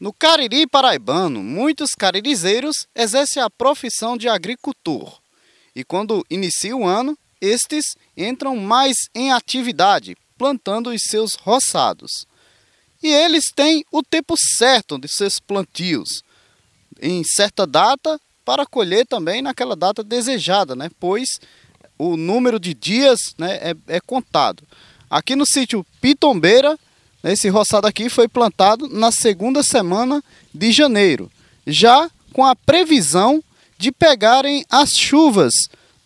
No Cariri paraibano, muitos caririzeiros exercem a profissão de agricultor. E quando inicia o ano, estes entram mais em atividade, plantando os seus roçados. E eles têm o tempo certo de seus plantios, em certa data, para colher também naquela data desejada, né? pois o número de dias né, é, é contado. Aqui no sítio Pitombeira, esse roçado aqui foi plantado na segunda semana de janeiro, já com a previsão de pegarem as chuvas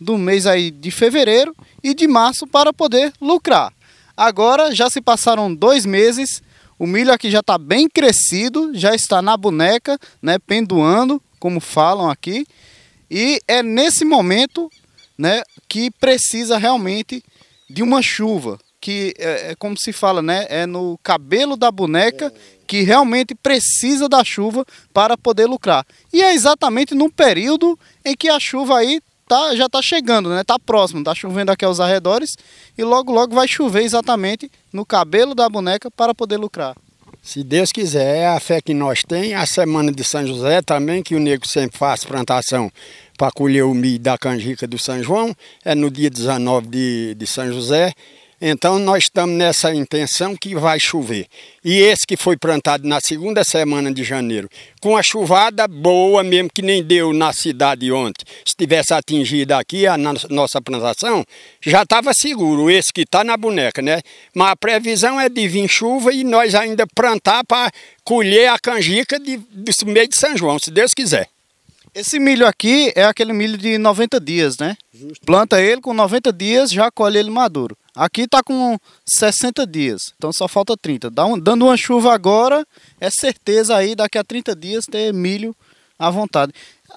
do mês aí de fevereiro e de março para poder lucrar. Agora já se passaram dois meses, o milho aqui já está bem crescido, já está na boneca, né, penduando, como falam aqui. E é nesse momento né, que precisa realmente de uma chuva, que é, é, como se fala, né? É no cabelo da boneca que realmente precisa da chuva para poder lucrar. E é exatamente num período em que a chuva aí tá, já está chegando, né? está próximo, está chovendo aqui aos arredores e logo logo vai chover exatamente no cabelo da boneca para poder lucrar. Se Deus quiser, é a fé que nós tem, a semana de São José também, que o negro sempre faz plantação para colher o milho da canjica do São João, é no dia 19 de, de São José, então nós estamos nessa intenção que vai chover. E esse que foi plantado na segunda semana de janeiro, com a chuvada boa mesmo, que nem deu na cidade ontem, se tivesse atingido aqui a nossa plantação, já estava seguro, esse que está na boneca, né? Mas a previsão é de vir chuva e nós ainda plantar para colher a canjica de, do meio de São João, se Deus quiser. Esse milho aqui é aquele milho de 90 dias, né? Justo. Planta ele com 90 dias, já colhe ele maduro. Aqui está com 60 dias, então só falta 30. dando uma chuva agora, é certeza aí daqui a 30 dias ter milho à vontade.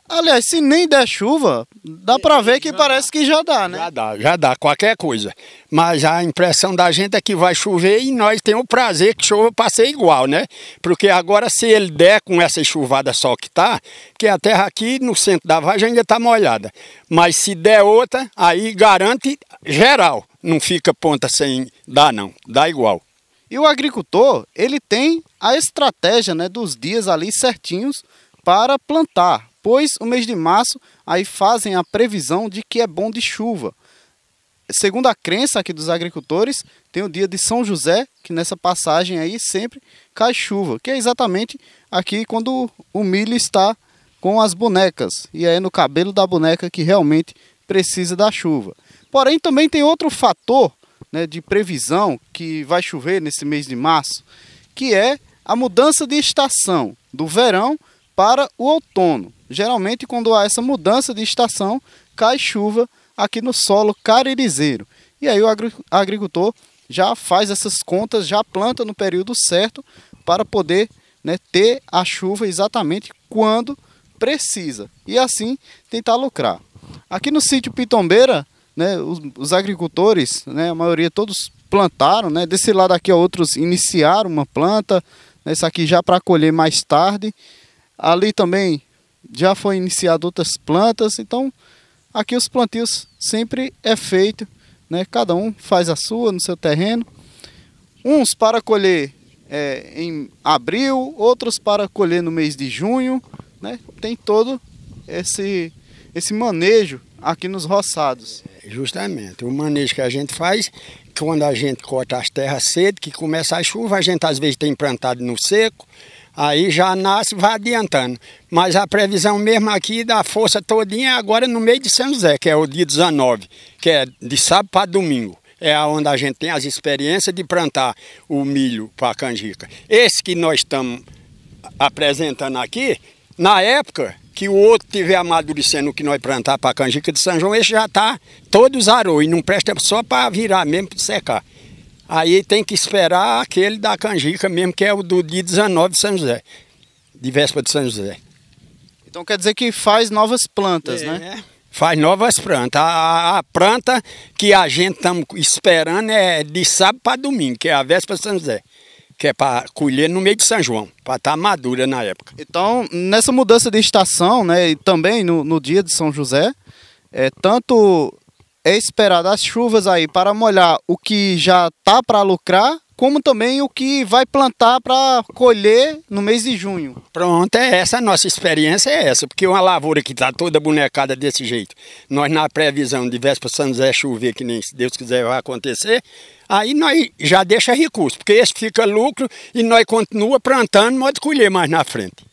Aliás, se nem der chuva, dá para é, ver que parece que já dá, né? Já dá, já dá, qualquer coisa. Mas a impressão da gente é que vai chover e nós temos o prazer que chova para ser igual, né? Porque agora se ele der com essa chuvada só que tá, que a terra aqui no centro da vagem ainda tá molhada. Mas se der outra, aí garante geral. Não fica ponta sem dar não, dá igual. E o agricultor, ele tem a estratégia né, dos dias ali certinhos para plantar, depois, o mês de março, aí fazem a previsão de que é bom de chuva. Segundo a crença aqui dos agricultores, tem o dia de São José, que nessa passagem aí sempre cai chuva, que é exatamente aqui quando o milho está com as bonecas, e é no cabelo da boneca que realmente precisa da chuva. Porém, também tem outro fator né, de previsão que vai chover nesse mês de março, que é a mudança de estação do verão para o outono. Geralmente, quando há essa mudança de estação, cai chuva aqui no solo caririzeiro. E aí o agricultor já faz essas contas, já planta no período certo para poder né, ter a chuva exatamente quando precisa e assim tentar lucrar. Aqui no sítio Pitombeira, né, os, os agricultores, né, a maioria todos plantaram, né, desse lado aqui outros iniciaram uma planta, né, essa aqui já para colher mais tarde. Ali também já foi iniciado outras plantas, então aqui os plantios sempre é feito, né? Cada um faz a sua no seu terreno. Uns para colher é, em abril, outros para colher no mês de junho, né? Tem todo esse esse manejo aqui nos roçados. É, justamente, o manejo que a gente faz, quando a gente corta as terras cedo, que começa a chuva, a gente às vezes tem plantado no seco, Aí já nasce vai adiantando. Mas a previsão mesmo aqui da força todinha é agora no meio de São José, que é o dia 19, que é de sábado para domingo. É onde a gente tem as experiências de plantar o milho para a canjica. Esse que nós estamos apresentando aqui, na época que o outro tiver amadurecendo o que nós plantar para a canjica de São João, esse já está todo zarou e não presta só para virar mesmo para secar. Aí tem que esperar aquele da canjica mesmo, que é o do dia 19 de São José, de véspera de São José. Então quer dizer que faz novas plantas, é, né? Faz novas plantas. A, a planta que a gente está esperando é de sábado para domingo, que é a véspera de São José que é para colher no meio de São João, para estar tá madura na época. Então, nessa mudança de estação, né, e também no, no dia de São José, é, tanto é esperado as chuvas aí para molhar o que já tá para lucrar, como também o que vai plantar para colher no mês de junho. Pronto, é essa a nossa experiência é essa, porque uma lavoura que está toda bonecada desse jeito, nós na previsão de véspera São José chover, que nem se Deus quiser vai acontecer, aí nós já deixa recurso, porque esse fica lucro e nós continua plantando, pode colher mais na frente.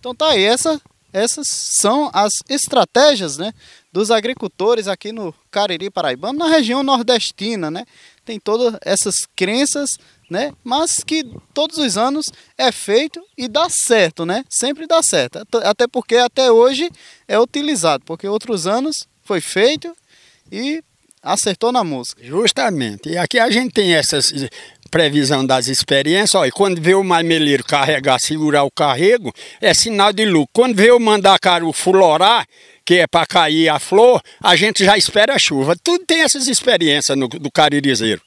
Então tá aí, essa essas são as estratégias né, dos agricultores aqui no Cariri Paraibano, na região nordestina. Né? Tem todas essas crenças, né, mas que todos os anos é feito e dá certo, né? sempre dá certo. Até porque até hoje é utilizado, porque outros anos foi feito e acertou na música. Justamente. E aqui a gente tem essas previsão das experiências, olha, quando vê o marmeleiro carregar, segurar o carrego, é sinal de lucro. Quando vê o mandacaru florar, que é para cair a flor, a gente já espera a chuva. Tudo tem essas experiências no, do caririzeiro.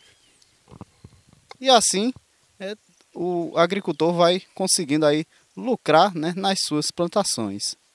E assim, é, o agricultor vai conseguindo aí lucrar né, nas suas plantações.